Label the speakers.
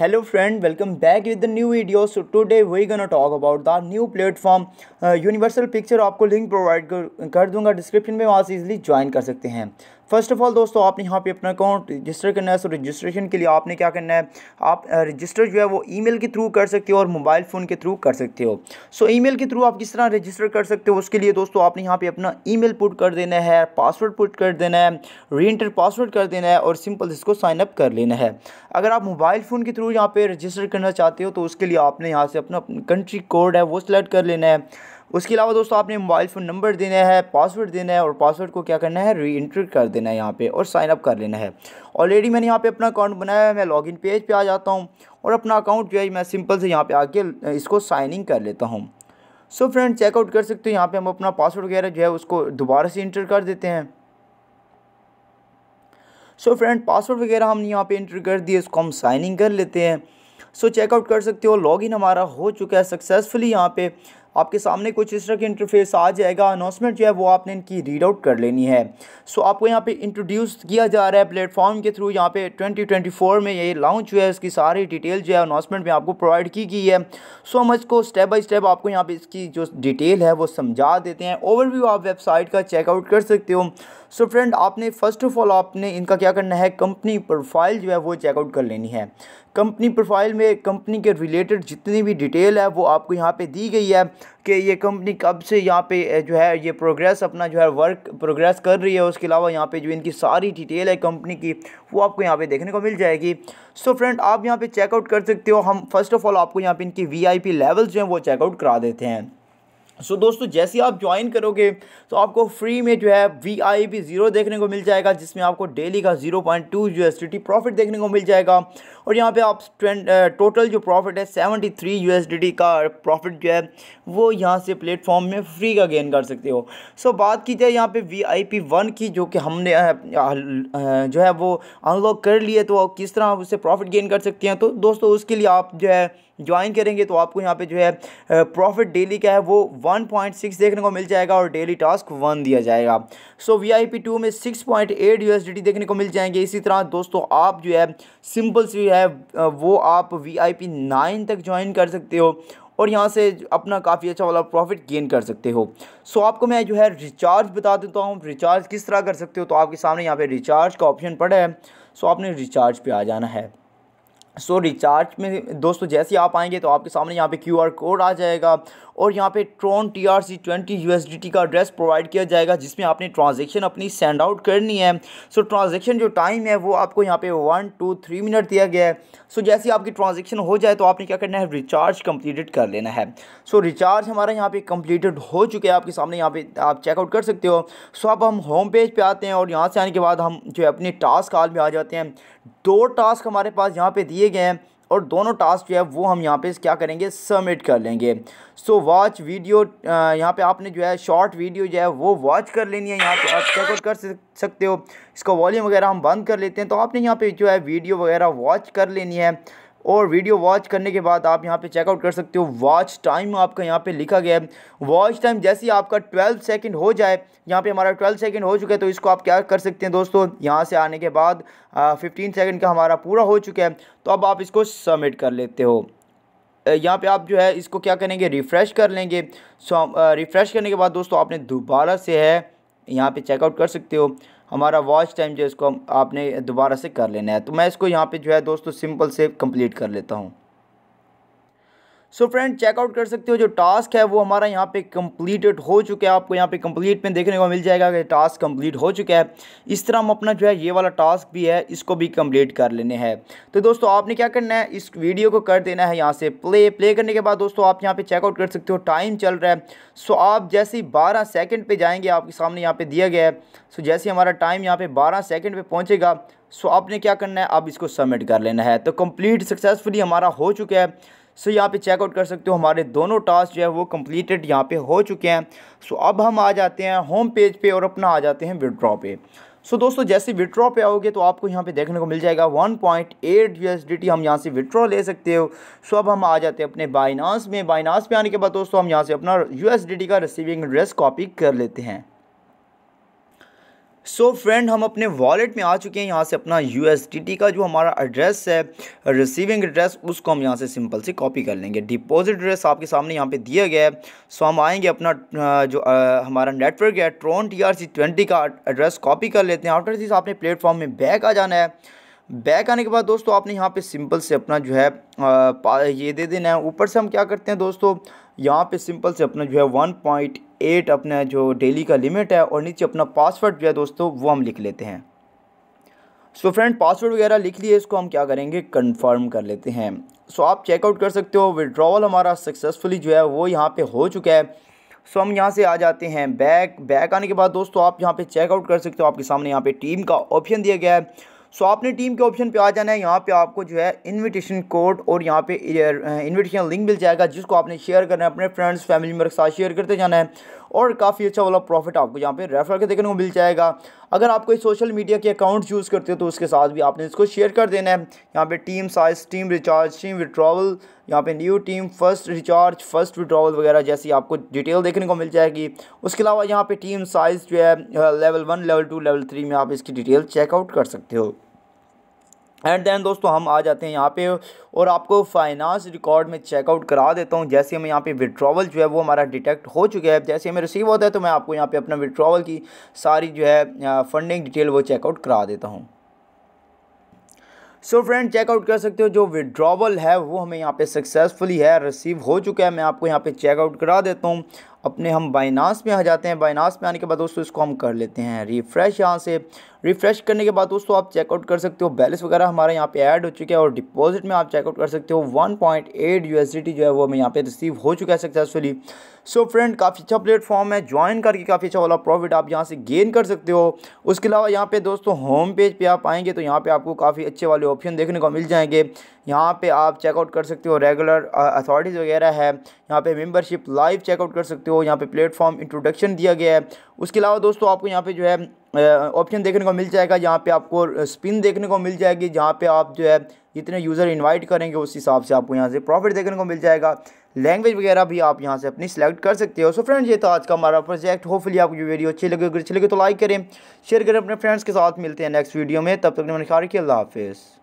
Speaker 1: hello friend welcome back with the new video so today we gonna talk about the new platform universal picture आपको link provide कर दूंगा description में वहाँ से easily join कर सकते हैं फर्स्ट ऑफ ऑल दोस्तों आपने यहाँ पे अपना अकाउंट रजिस्टर करना है सो रजिस्ट्रेशन के लिए आपने क्या करना है आप रजिस्टर जो है वो ईमेल के थ्रू कर सकते हो और मोबाइल फ़ोन के थ्रू कर सकते हो सो ईमेल के थ्रू आप किस तरह रजिस्टर कर सकते हो उसके लिए दोस्तों आपने यहाँ पे अपना ईमेल पुट कर देना है पासवर्ड पुट कर देना है री पासवर्ड कर देना है और सिंपल इसको साइन अप कर लेना है अगर आप मोबाइल फ़ोन के थ्रू यहाँ पर रजिस्टर करना चाहते हो तो उसके लिए आपने यहाँ से अपना कंट्री कोड है वो सिलेक्ट कर लेना है उसके अलावा दोस्तों आपने मोबाइल फ़ोन नंबर देना है पासवर्ड देना है और पासवर्ड को क्या करना है री इंट्री कर देना है यहाँ पे और साइन अप कर लेना है ऑलरेडी मैंने यहाँ पे अपना अकाउंट बनाया है मैं लॉगिन पेज पे आ जाता हूँ और अपना अकाउंट जो है मैं सिंपल से यहाँ पे आके इसको साइन इन कर लेता हूँ सो फ्रेंड चेकआउट कर सकते हो यहाँ पर हम अपना पासवर्ड वगैरह जो है उसको दोबारा से इंटर कर देते हैं सो फ्रेंड पासवर्ड वगैरह हमने यहाँ पे इंटर कर दिए इसको हम साइन इन कर लेते हैं सो so, चेकआउट कर सकते हो लॉगिन हमारा हो चुका है सक्सेसफुली यहाँ पे आपके सामने कुछ इस तरह के इंटरफेस आ जाएगा अनाउंसमेंट जो है वो आपने इनकी रीड आउट कर लेनी है सो आपको यहाँ पे इंट्रोड्यूस किया जा रहा है प्लेटफॉर्म के थ्रू यहाँ पे 2024 में ये लॉन्च हुआ है इसकी सारी डिटेल जो है अनाउंसमेंट में आपको प्रोवाइड की गई है सो हम इसको स्टेप बाई स्टेप आपको यहाँ पे इसकी जो डिटेल है वो समझा देते हैं ओवरव्यू आप वेबसाइट का चेकआउट कर सकते हो सो फ्रेंड आपने फर्स्ट ऑफ ऑल आपने इनका क्या करना है कंपनी प्रोफाइल जो है वो चेकआउट कर लेनी है कंपनी प्रोफाइल में कंपनी के रिलेटेड जितनी भी डिटेल है वो आपको यहाँ पे दी गई है कि ये कंपनी कब से यहाँ पे जो है ये प्रोग्रेस अपना जो है वर्क प्रोग्रेस कर रही है उसके अलावा यहाँ पे जो इनकी सारी डिटेल है कंपनी की वो आपको यहाँ पे देखने को मिल जाएगी सो so फ्रेंड आप यहाँ पे चेकआउट कर सकते हो हम फर्स्ट ऑफ ऑल आपको यहाँ पे इनकी वीआईपी लेवल्स जो हैं वो चेकआउट करा देते हैं सो so, दोस्तों जैसे आप ज्वाइन करोगे तो आपको फ्री में जो है वी आई पी ज़ीरो देखने को मिल जाएगा जिसमें आपको डेली का zero point two U S D T profit देखने को मिल जाएगा और यहाँ पे आप टोटल जो प्रॉफिट है seventy three U S D T का प्रॉफिट जो है वो यहाँ से प्लेटफॉर्म में फ्री का गेन कर सकते हो सो so, बात की जाए यहाँ पे वी आई पी वन की जो कि हमने जो है वो अनलॉक कर लिए तो किस तरह आप उससे प्रॉफिट गेन कर सकते हैं तो दोस्तों उसके लिए आप जो है ज्वाइन करेंगे तो आपको यहाँ पे जो है प्रॉफिट डेली क्या है वो 1.6 देखने को मिल जाएगा और डेली टास्क वन दिया जाएगा so V I P two में 6.8 पॉइंट देखने को मिल जाएंगे इसी तरह दोस्तों आप जो है सिंपल सी है वो आप वी आई पी नाइन तक ज्वाइन कर सकते हो और यहाँ से अपना काफ़ी अच्छा वाला प्रॉफिट गेन कर सकते हो सो आपको मैं जो है रिचार्ज बता देता हूँ रिचार्ज किस तरह कर सकते हो तो आपके सामने यहाँ पर रिचार्ज का ऑप्शन पड़ा है सो आपने रिचार्ज पर आ जाना है सो so, रिचार्ज में दोस्तों जैसे ही आप आएंगे तो आपके सामने यहाँ पे क्यू आर कोड आ जाएगा और यहाँ पे Tron T R C twenty U S D T का एड्रेस प्रोवाइड किया जाएगा जिसमें आपने ट्रांजेक्शन अपनी सेंड आउट करनी है सो ट्रांजेक्शन जो टाइम है वो आपको यहाँ पे वन टू थ्री मिनट दिया गया है सो जैसे आपकी ट्रांजेक्शन हो जाए तो आपने क्या करना है रिचार्ज कम्प्लीटेड कर लेना है सो रिचार्ज हमारा यहाँ पे कम्प्लीटेड हो चुका है आपके सामने यहाँ पे आप चेकआउट कर सकते हो सो अब हम होम पेज पर आते हैं और यहाँ से आने के बाद हम जो है अपने टास्क हाल में आ जाते हैं दो टास्क हमारे पास यहाँ पर दिए गए हैं और दोनों टास्क जो है वो हम यहाँ पे क्या करेंगे सबमिट कर लेंगे सो वॉच वीडियो यहाँ पे आपने जो है शॉर्ट वीडियो जो है वो वॉच कर लेनी है यहाँ पे आप चेकआउट कर सकते हो इसका वॉल्यूम वगैरह हम बंद कर लेते हैं तो आपने यहाँ पे जो है वीडियो वगैरह वॉच कर लेनी है और वीडियो वॉच करने के बाद आप यहाँ पे चेकआउट कर सकते हो वॉच टाइम आपका यहाँ पे लिखा गया है वॉच टाइम जैसे ही आपका 12 सेकंड हो जाए यहाँ पे हमारा 12 सेकंड हो चुका है तो इसको आप क्या कर सकते हैं दोस्तों यहाँ से आने के बाद आ, 15 सेकंड का हमारा पूरा हो चुका है तो अब आप इसको सबमिट कर लेते हो यहाँ पे आप जो है इसको क्या करेंगे रिफ़्रेश कर लेंगे सो रिफ़्रेश करने के बाद दोस्तों आपने दोबारा से है यहाँ पर चेकआउट कर सकते हो हमारा वॉच टाइम जो है इसको आपने दोबारा से कर लेना है तो मैं इसको यहाँ पे जो है दोस्तों सिंपल से कंप्लीट कर लेता हूँ सो फ्रेंड चेकआउट कर सकते हो जो टास्क है वो हमारा यहाँ पे कंप्लीटेड हो चुका है आपको यहाँ पे कंप्लीट में देखने को मिल जाएगा कि टास्क कंप्लीट हो चुका है इस तरह हम अपना जो है ये वाला टास्क भी है इसको भी कंप्लीट कर लेने हैं तो दोस्तों आपने क्या करना है इस वीडियो को कर देना है यहाँ से प्ले प्ले करने के बाद दोस्तों आप यहाँ पर चेकआउट कर सकते हो टाइम चल रहा है सो आप जैसे ही बारह सेकेंड पर जाएँगे आपके सामने यहाँ पर दिया गया है सो जैसे हमारा टाइम यहाँ पर बारह सेकेंड पर पहुँचेगा सो आपने क्या करना है अब इसको सबमिट कर लेना है तो कंप्लीट सक्सेसफुली हमारा हो चुका है सो यहाँ पे चेकआउट कर सकते हो हमारे दोनों टास्क जो है वो कम्प्लीटेड यहाँ पे हो चुके हैं सो अब हम आ जाते हैं होम पेज पे और अपना आ जाते हैं विड्रॉ पे सो so, दोस्तों जैसे विड्रॉ पे आओगे तो आपको यहाँ पे देखने को मिल जाएगा 1.8 पॉइंट हम यहाँ से विड्रॉ ले सकते हो सो so, अब हम आ जाते हैं अपने बाइनास में बाइनास पे आने के बाद दोस्तों हम यहाँ से अपना यू का रिसीविंग एड्रेस कॉपी कर लेते हैं सो so फ्रेंड हम अपने वॉलेट में आ चुके हैं यहाँ से अपना यू का जो हमारा एड्रेस है रिसीविंग एड्रेस उसको हम यहाँ से सिंपल से कॉपी कर लेंगे डिपॉजिट एड्रेस आपके सामने यहाँ पे दिया गया है सो हम आएंगे अपना जो आ, हमारा नेटवर्क है ट्रोन टी आर का एड्रेस कॉपी कर लेते हैं आफ्टर दिस आपने प्लेटफॉर्म में बैक आ जाना है बैक आने के बाद दोस्तों आपने यहाँ पर सिंपल से अपना जो है आ, ये दे देना है ऊपर से हम क्या करते हैं दोस्तों यहाँ पे सिंपल से अपना जो है वन पॉइंट एट अपना जो डेली का लिमिट है और नीचे अपना पासवर्ड जो है दोस्तों वो हम लिख लेते हैं सो फ्रेंड पासवर्ड वगैरह लिख लिए इसको हम क्या करेंगे कंफर्म कर लेते हैं सो so आप चेकआउट कर सकते हो विड्रॉवल हमारा सक्सेसफुली जो है वो यहाँ पे हो चुका है सो so हम यहाँ से आ जाते हैं बैक बैक आने के बाद दोस्तों आप यहाँ पे चेकआउट कर सकते हो आपके सामने यहाँ पे टीम का ऑप्शन दिया गया है सो आपने टीम के ऑप्शन पे आ जाना है यहाँ पे आपको जो है इनविटेशन कोड और यहाँ पे इनविटेशन uh, लिंक मिल जाएगा जिसको आपने शेयर करना है अपने फ्रेंड्स फैमिली मेम्बर के साथ शेयर करते जाना है और काफ़ी अच्छा वाला प्रॉफिट आपको यहाँ पे रेफर के देखने को मिल जाएगा अगर आप कोई सोशल मीडिया के अकाउंट यूज़ करते हो तो उसके साथ भी आपने इसको शेयर कर देना है यहाँ पे team size team recharge team withdrawal यहाँ पे new team first recharge first withdrawal वगैरह जैसी आपको डिटेल देखने को मिल जाएगी उसके अलावा यहाँ पे टीम साइज़ जो है level one level two level three में आप इसकी डिटेल चेकआउट कर सकते हो एंड देन दोस्तों हम आ जाते हैं यहाँ पे और आपको फाइनेंस रिकॉर्ड में चेकआउट करा देता हूँ जैसे हमें यहाँ पे विड्रॉवल जो है वो हमारा डिटेक्ट हो चुका है जैसे हमें रिसीव होता है तो मैं आपको यहाँ पे अपना विड्रॉवल की सारी जो है फंडिंग डिटेल वो चेकआउट करा देता हूँ सो फ्रेंड चेकआउट कर सकते हो जो विड्रॉवल है वो हमें यहाँ पे सक्सेसफुली है रिसीव हो चुका है मैं आपको यहाँ पे चेकआउट करा देता हूँ अपने हम बाइनास में आ जाते हैं बाइनास में आने के बाद दोस्तों इसको हम कर लेते हैं रिफ़्रेश यहाँ से रिफ्रेश करने के बाद दोस्तों आप चेकआउट कर सकते हो बैलेंस वगैरह हमारे यहाँ पे ऐड हो चुके हैं और डिपॉजिट में आप चेकआउट कर सकते हो वन पॉइंट एट जो है वो हमें यहाँ पे रिसीव हो चुका है सक्सेसफुली सो फ्रेंड काफ़ी अच्छा प्लेटफॉर्म है ज्वाइन करके काफ़ी अच्छा वाला प्रॉफिट आप यहाँ से गेन कर सकते हो उसके अलावा यहाँ पे दोस्तों होम पेज पर आप आएंगे तो यहाँ पर आपको काफ़ी अच्छे वाले ऑप्शन देखने को मिल जाएंगे यहाँ पर आप चेकआउट कर सकते हो रेगुलर अथॉरिटीज़ वगैरह है यहाँ पर मेम्बरशिप लाइव चेकआउट कर सकते हो यहाँ पर प्लेटफॉर्म इंट्रोडक्शन दिया गया है उसके अलावा दोस्तों आपको यहाँ पर जो है ऑप्शन देखने को मिल जाएगा जहाँ पे आपको स्पिन देखने को मिल जाएगी जहाँ पे आप जो है जितने यूज़र इनवाइट करेंगे उस हिसाब से आपको यहाँ से प्रॉफिट देखने को मिल जाएगा लैंग्वेज वगैरह भी आप यहाँ से अपनी सेलेक्ट कर सकते हो सो फ्रेंड्स ये तो आज का हमारा प्रोजेक्ट होपफुली आपको ये वीडियो अच्छी लगे अगर अच्छी लगे तो लाइक करें शेयर करें अपने फ्रेंड्स के साथ मिलते हैं नेक्स्ट वीडियो में तब तक मैंने खा रखी अल्लाह हाफिज़